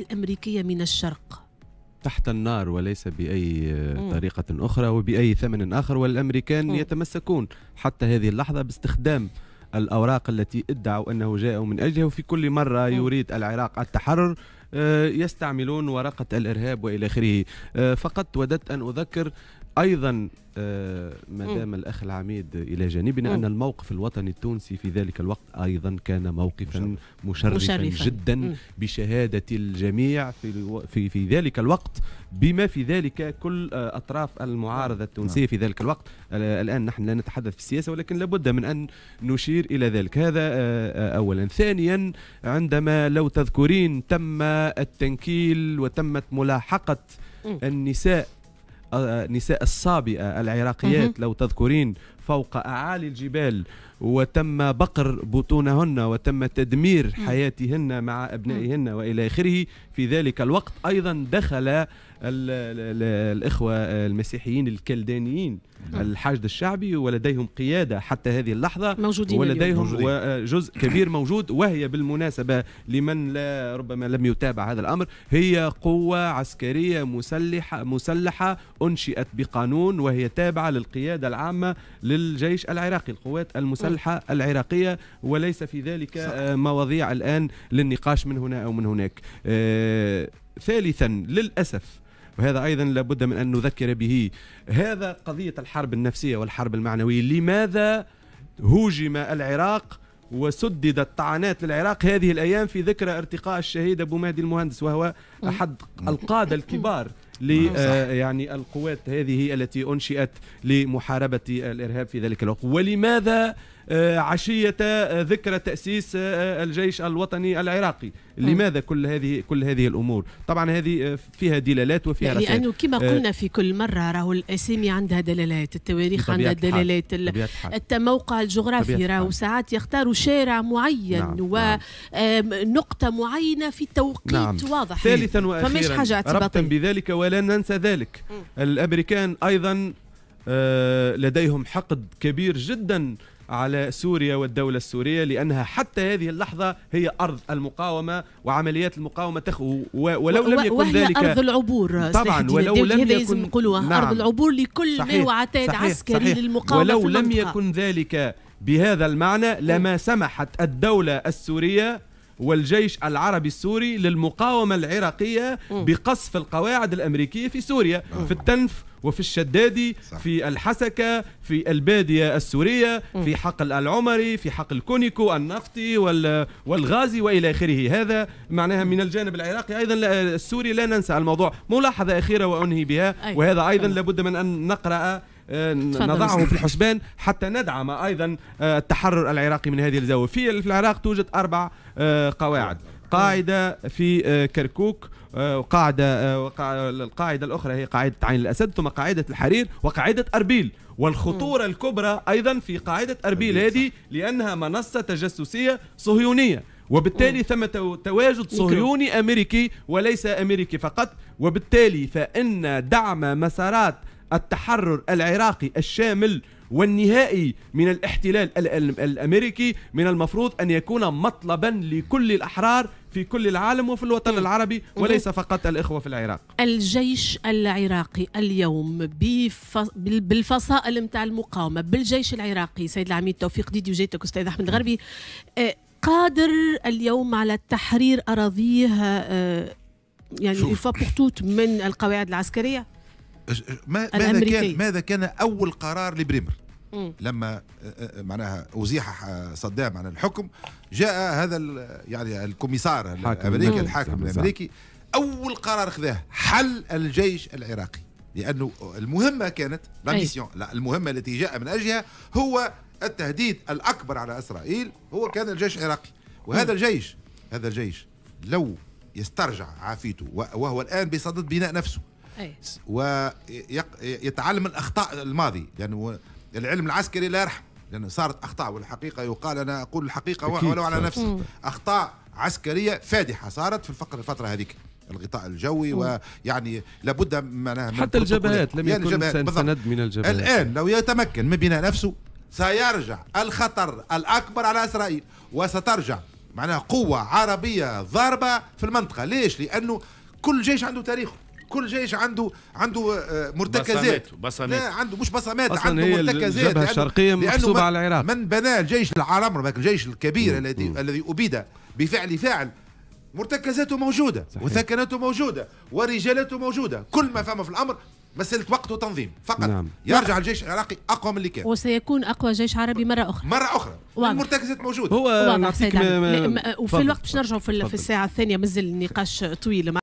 الأمريكية من الشرق تحت النار وليس بأي مم. طريقة أخرى وبأي ثمن آخر والأمريكان مم. يتمسكون حتى هذه اللحظة باستخدام الأوراق التي ادعوا أنه جاءوا من أجلها وفي كل مرة مم. يريد العراق التحرر آه، يستعملون ورقة الإرهاب وإلى آخره آه، فقط وددت أن أذكر ايضا آه، ما دام الاخ العميد الى جانبنا ان الموقف الوطني التونسي في ذلك الوقت ايضا كان موقفا مشرفا, مشرفا جدا مم. بشهاده الجميع في في في ذلك الوقت بما في ذلك كل آه، اطراف المعارضه التونسيه في ذلك الوقت آه، الان نحن لا نتحدث في السياسه ولكن لابد من ان نشير الى ذلك هذا اولا ثانيا عندما لو تذكرين تم التنكيل وتمت ملاحقه النساء النساء آه، آه، الصابئه العراقيات لو تذكرين فوق أعالي الجبال وتم بقر بطونهن وتم تدمير حياتهن مع أبنائهن وإلى آخره في ذلك الوقت أيضا دخل الـ الـ الإخوة المسيحيين الكلدانيين الحشد الشعبي ولديهم قيادة حتى هذه اللحظة موجودين ولديهم موجودين. جزء كبير موجود وهي بالمناسبة لمن لا ربما لم يتابع هذا الأمر هي قوة عسكرية مسلحة, مسلحة أنشئت بقانون وهي تابعة للقيادة العامة للجيش العراقي القوات المسلحة العراقية وليس في ذلك آه، مواضيع الآن للنقاش من هنا أو من هناك آه، ثالثا للأسف وهذا ايضا لابد من ان نذكر به هذا قضيه الحرب النفسيه والحرب المعنويه لماذا هوجم العراق وسددت طعنات للعراق هذه الايام في ذكرى ارتقاء الشهيد ابو مهدي المهندس وهو احد القاده الكبار نعم، آه، يعني القوات هذه التي أنشئت لمحاربة الإرهاب في ذلك الوقت ولماذا آه، عشية آه، ذكرى تأسيس آه، الجيش الوطني العراقي لماذا كل هذه كل هذه الامور طبعا هذه فيها دلالات وفيها يعني رسائل لانه كما قلنا في كل مره راهو الاسامي عندها دلالات التواريخ عندها دلالات الموقع الجغرافي راهو ساعات يختاروا شارع معين نعم. ونقطه نعم. معينه في توقيت نعم. واضح ثالثا واخيرا ربطا بذلك ولا ننسى ذلك الامريكان ايضا لديهم حقد كبير جدا على سوريا والدولة السورية لأنها حتى هذه اللحظة هي أرض المقاومة وعمليات المقاومة تخو ولو لم يكن وهي ذلك أرض العبور طبعا ولو لم يكن نعم أرض العبور لكل ما هو عتاد صحيح عسكري صحيح للمقاومة ولو لم يكن ذلك بهذا المعنى لما سمحت الدولة السورية والجيش العربي السوري للمقاومة العراقية بقصف القواعد الأمريكية في سوريا آه. في التنف وفي الشدادي صح. في الحسكة في البادية السورية م. في حقل العمري في حقل كونيكو النفطي والغازي وإلى آخره هذا معناها من الجانب العراقي أيضا السوري لا ننسى الموضوع ملاحظة أخيرة وأنهي بها وهذا أيضا لابد من أن نقرأ آه، نضعه في الحسبان حتى ندعم أيضا آه، التحرر العراقي من هذه الزاوية في العراق توجد أربع آه، قواعد قاعدة في كركوك وقاعدة القاعدة الأخرى هي قاعدة عين الأسد ثم قاعدة الحرير وقاعدة أربيل والخطورة الكبرى أيضا في قاعدة أربيل هذه لأنها منصة تجسسية صهيونية وبالتالي ثم تواجد صهيوني أمريكي وليس أمريكي فقط وبالتالي فإن دعم مسارات التحرر العراقي الشامل والنهائي من الاحتلال الامريكي من المفروض ان يكون مطلبا لكل الاحرار في كل العالم وفي الوطن العربي وليس فقط الاخوه في العراق. الجيش العراقي اليوم بالفصائل نتاع المقاومه بالجيش العراقي سيد العميد توفيق ديدي وجيتك استاذ احمد الغربي آه، قادر اليوم على تحرير اراضيه آه، يعني توت من القواعد العسكريه؟ ماذا كان ماذا كان اول قرار لبريمر لما آه، آه، معناها ازيح آه، صدام عن الحكم جاء هذا يعني الكوميسار الامريكي الحاكم الامريكي اول قرار خذاه حل الجيش العراقي لانه المهمه كانت لا ميسيون لا المهمه التي جاء من اجلها هو التهديد الاكبر على اسرائيل هو كان الجيش العراقي وهذا الجيش هذا الجيش لو يسترجع عافيته وهو الان بصدد بناء نفسه ويتعلم الاخطاء الماضي لانه العلم العسكري لا يرحم لانه صارت اخطاء والحقيقه يقال انا اقول الحقيقه ولو على نفسي اخطاء عسكريه فادحه صارت في الفتره هذيك الغطاء الجوي مم. ويعني لابد من حتى الجبهات لم يكن الجبهات يعني سند من الجبهات الان لو يتمكن من بناء نفسه سيرجع الخطر الاكبر على اسرائيل وسترجع معناها قوه عربيه ضاربه في المنطقه ليش لانه كل جيش عنده تاريخه كل جيش عنده عنده آه، مرتكزات بصمات لا عنده مش بصمات عنده مرتكزات الجبهه الشرقيه محسوبه على العراق من بنى الجيش العرمر الجيش الكبير الذي الذي ابيد بفعل فاعل مرتكزاته موجوده وثكناته موجوده ورجالاته موجوده كل ما فما في الامر مسألة وقت وتنظيم فقط نعم. يرجع الجيش العراقي أقوى من اللي كان وسيكون أقوى جيش عربي مرة أخرى مرة أخرى المرتكزات موجودة هو وفي الوقت باش نرجعوا في, في الساعة الثانية مازال النقاش طويل